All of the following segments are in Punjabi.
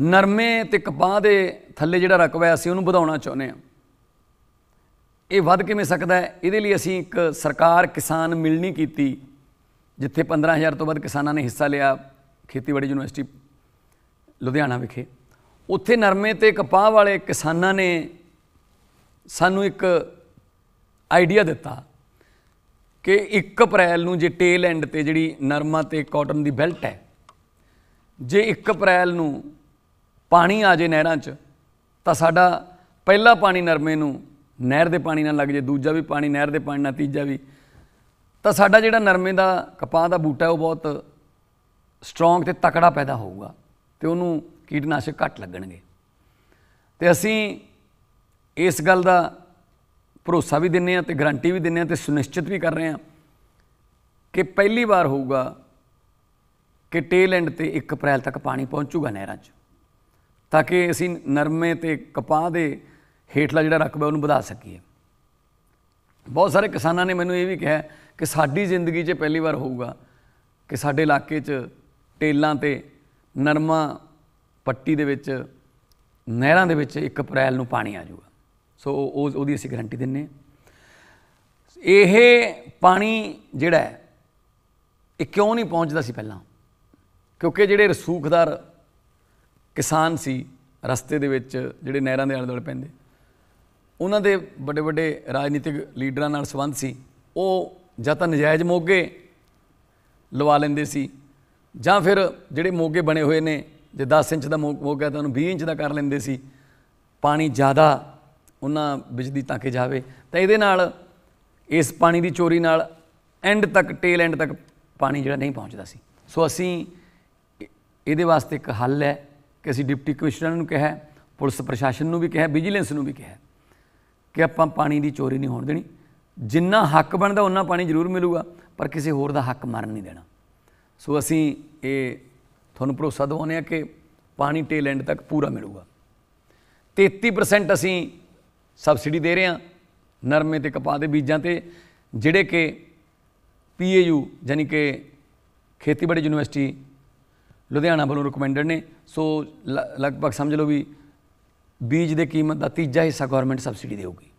ਨਰਮੇ ਤੇ ਕਪਾਹ ਦੇ ਥੱਲੇ ਜਿਹੜਾ ਰਕਬਾ ਅਸੀਂ ਉਹਨੂੰ ਵਧਾਉਣਾ ਚਾਹੁੰਦੇ ਆ ਇਹ ਵੱਧ ਕਿਵੇਂ ਸਕਦਾ ਹੈ ਇਹਦੇ ਲਈ ਅਸੀਂ ਇੱਕ ਸਰਕਾਰ ਕਿਸਾਨ ਮਿਲਣੀ ਕੀਤੀ ਜਿੱਥੇ 15000 ਤੋਂ ਵੱਧ ਕਿਸਾਨਾਂ ਨੇ ਹਿੱਸਾ ਲਿਆ ਖੇਤੀਬਾੜੀ ਯੂਨੀਵਰਸਿਟੀ ਲੁਧਿਆਣਾ ਵਿਖੇ ਉੱਥੇ ਨਰਮੇ ਤੇ ਕਪਾਹ ਵਾਲੇ ਕਿਸਾਨਾਂ ਨੇ ਸਾਨੂੰ ਇੱਕ ਆਈਡੀਆ ਦਿੱਤਾ ਕਿ 1 ਅਪ੍ਰੈਲ ਨੂੰ ਜੇ ਟੇਲ ਐਂਡ ਤੇ ਜਿਹੜੀ ਨਰਮਾ ਤੇ ਕਾਟਨ ਦੀ ਬੈਲਟ ਹੈ ਜੇ 1 ਅਪ੍ਰੈਲ ਨੂੰ ਪਾਣੀ ਆ ਜੇ ਨਹਿਰਾਂ 'ਚ ਤਾਂ ਸਾਡਾ ਪਹਿਲਾ ਪਾਣੀ ਨਰਮੇ ਨੂੰ ਨਹਿਰ ਦੇ ਪਾਣੀ ਨਾਲ ਲੱਗ ਜੇ ਦੂਜਾ ਵੀ ਪਾਣੀ ਨਹਿਰ ਦੇ ਪਾਣੀ ਨਾਲ ਤੀਜਾ ਵੀ ਤਾਂ ਸਾਡਾ ਜਿਹੜਾ ਨਰਮੇ ਦਾ ਕਪਾਹ ਦਾ ਬੂਟਾ ਉਹ ਬਹੁਤ ਸਟਰੋਂਗ ਤੇ ਤਕੜਾ ਪੈਦਾ ਹੋਊਗਾ ਤੇ ਉਹਨੂੰ ਕੀਟਨਾਸ਼ਕ ਘੱਟ ਲੱਗਣਗੇ ਤੇ ਅਸੀਂ ਇਸ ਗੱਲ ਦਾ ਭਰੋਸਾ ਵੀ ਦਿੰਨੇ ਆ ਤੇ ਗਾਰੰਟੀ ਵੀ ਦਿੰਨੇ ਆ ਤੇ ਸੁਨਿਸ਼ਚਿਤ ਵੀ ਕਰ ਰਹੇ ਆ ਕਿ ਪਹਿਲੀ ਵਾਰ ਹੋਊਗਾ ਕਿ ਟੇਲ ਐਂਡ ਤੇ 1 ਅਪ੍ਰੈਲ ਤੱਕ ਪਾਣੀ ਪਹੁੰਚੂਗਾ ਨਹਿਰਾਂ 'ਚ ਤਾਂ ਕਿ ਅਸੀਂ ਨਰਮੇ ਤੇ ਕਪਾਹ ਦੇ ਹੇਠਲਾ ਜਿਹੜਾ ਰਕਬਾ ਉਹਨੂੰ ਵਧਾ ਸਕੀਏ ਬਹੁਤ ਸਾਰੇ ਕਿਸਾਨਾਂ ਨੇ ਮੈਨੂੰ ਇਹ ਵੀ ਕਿਹਾ ਕਿ ਸਾਡੀ ਜ਼ਿੰਦਗੀ 'ਚ ਪਹਿਲੀ ਵਾਰ ਹੋਊਗਾ ਕਿ ਸਾਡੇ ਇਲਾਕੇ 'ਚ ਟੇਲਾਂ ਤੇ ਨਰਮਾ ਪੱਟੀ ਦੇ ਵਿੱਚ ਨਹਿਰਾਂ ਦੇ ਵਿੱਚ 1 ਅਪ੍ਰੈਲ ਨੂੰ ਪਾਣੀ ਆ ਜਾਊਗਾ ਸੋ ਉਹ ਉਹਦੀ ਅਸੀਂ ਗਾਰੰਟੀ ਦਿੰਨੇ ਇਹ ਪਾਣੀ ਜਿਹੜਾ ਇਹ ਕਿਉਂ ਨਹੀਂ ਪਹੁੰਚਦਾ ਸੀ ਪਹਿਲਾਂ ਕਿਉਂਕਿ ਜਿਹੜੇ ਰਸੂਖਦਾਰ ਕਿਸਾਨ ਸੀ ਰਸਤੇ ਦੇ ਵਿੱਚ ਜਿਹੜੇ ਨਹਿਰਾਂ ਦੇ ਆਲੇ ਦੁਆਲੇ ਪੈਂਦੇ ਉਹਨਾਂ ਦੇ ਵੱਡੇ ਵੱਡੇ ਰਾਜਨੀਤਿਕ ਲੀਡਰਾਂ ਨਾਲ ਸੰਬੰਧ ਸੀ ਉਹ ਜਾਂ ਤਾਂ ਨਜਾਇਜ਼ ਮੋਗੇ ਲਵਾ ਲੈਂਦੇ ਸੀ ਜਾਂ ਫਿਰ ਜਿਹੜੇ ਮੋਗੇ ਬਣੇ ਹੋਏ ਨੇ ਜੇ 10 ਇੰਚ ਦਾ ਮੋਗਾ ਤਾਂ ਉਹਨੂੰ 20 ਇੰਚ ਦਾ ਕਰ ਲੈਂਦੇ ਸੀ ਪਾਣੀ ਜ਼ਿਆਦਾ ਉਹਨਾਂ ਬਿਜਲੀ ਤਾਂ ਕਿ ਜਾਵੇ ਤਾਂ ਇਹਦੇ ਨਾਲ ਇਸ ਪਾਣੀ ਦੀ ਚੋਰੀ ਨਾਲ ਐਂਡ ਤੱਕ ਟੇਲ ਐਂਡ ਤੱਕ ਪਾਣੀ ਜਿਹੜਾ ਨਹੀਂ ਪਹੁੰਚਦਾ ਸੀ ਸੋ ਅਸੀਂ ਇਹਦੇ ਵਾਸਤੇ ਇੱਕ ਹੱਲ ਹੈ ਕਿ ਅਸੀਂ ਡਿਪਟੀ ਕਮਿਸ਼ਨਰ ਨੂੰ ਕਿਹਾ ਪੁਲਿਸ ਪ੍ਰਸ਼ਾਸਨ ਨੂੰ ਵੀ ਕਿਹਾ ਵਿਜੀਲੈਂਸ ਨੂੰ ਵੀ ਕਿਹਾ ਕਿ ਆਪਾਂ ਪਾਣੀ ਦੀ ਚੋਰੀ ਨਹੀਂ ਹੋਣ ਦੇਣੀ ਜਿੰਨਾ ਹੱਕ ਬਣਦਾ ਉਹਨਾਂ ਪਾਣੀ ਜ਼ਰੂਰ ਮਿਲੂਗਾ ਪਰ ਕਿਸੇ ਹੋਰ ਦਾ ਹੱਕ ਮਾਰਨ ਨਹੀਂ ਦੇਣਾ ਸੋ ਅਸੀਂ ਇਹ ਤੁਹਾਨੂੰ ਭਰੋਸਾ ਦਿਵਾਉਂਦੇ ਆ ਕਿ ਪਾਣੀ ਟੇਲ ਐਂਡ ਤੱਕ ਪੂਰਾ ਮਿਲੂਗਾ 33% ਅਸੀਂ ਸਬਸਿਡੀ ਦੇ ਰਹੇ ਹਾਂ ਨਰਮੇ ਤੇ ਕਪਾਹ ਦੇ ਬੀਜਾਂ ਤੇ ਜਿਹੜੇ ਕਿ ਪੀਏਯੂ ਯਾਨੀ ਕਿ ਖੇਤੀਬਾੜੀ ਯੂਨੀਵਰਸਿਟੀ ਲੁਧਿਆਣਾ ਵੱਲੋਂ ਰეკਮੈਂਡਡ ਨੇ ਸੋ ਲਗਭਗ ਸਮਝ ਲਓ ਵੀ ਬੀਜ ਦੇ ਕੀਮਤ ਦਾ ਤੀਜਾ ਹਿੱਸਾ ਗਵਰਨਮੈਂਟ ਸਬਸਿਡੀ ਦੇਊਗੀ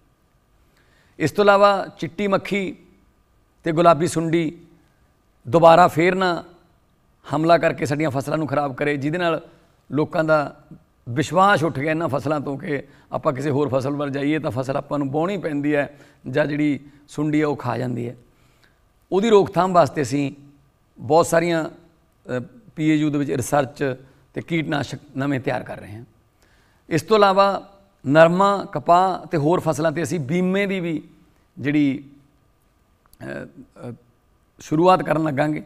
ਇਸ ਤੋਂ ਇਲਾਵਾ ਚਿੱਟੀ ਮੱਖੀ ਤੇ ਗੁਲਾਬੀ ਸੁੰਡੀ ਦੁਬਾਰਾ ਫੇਰ ਨਾ ਹਮਲਾ ਕਰਕੇ ਸਾਡੀਆਂ ਫਸਲਾਂ ਨੂੰ ਖਰਾਬ ਕਰੇ ਜਿਹਦੇ ਨਾਲ ਲੋਕਾਂ ਦਾ ਵਿਸ਼ਵਾਸ ਉੱਠ ਗਿਆ ਇਹਨਾਂ ਫਸਲਾਂ ਤੋਂ ਕਿ ਆਪਾਂ ਕਿਸੇ ਹੋਰ ਫਸਲ ਵੱਲ ਜਾਈਏ ਤਾਂ ਫਸਲ ਆਪਾਂ ਨੂੰ ਬੋਣੀ ਪੈਂਦੀ ਹੈ ਜਾਂ ਜਿਹੜੀ ਸੁੰਡੀ ਹੈ ਉਹ ਖਾ ਜਾਂਦੀ ਹੈ ਉਹਦੀ ਰੋਕਥਾਮ ਵਾਸਤੇ ਅਸੀਂ ਬਹੁਤ ਸਾਰੀਆਂ ਪੀਏਯੂ ਦੇ ਵਿੱਚ ਰਿਸਰਚ ਤੇ ਕੀਟਨਾਸ਼ਕ ਨਵੇਂ ਤਿਆਰ ਕਰ ਰਹੇ ਹਾਂ ਇਸ ਤੋਂ ਇਲਾਵਾ ਨਰਮਾ ਕਪਾਹ ਤੇ ਹੋਰ ਫਸਲਾਂ ਤੇ ਅਸੀਂ ਬੀਮੇ ਦੀ ਵੀ ਜਿਹੜੀ ਸ਼ੁਰੂਆਤ ਕਰਨ ਲੱਗਾਂਗੇ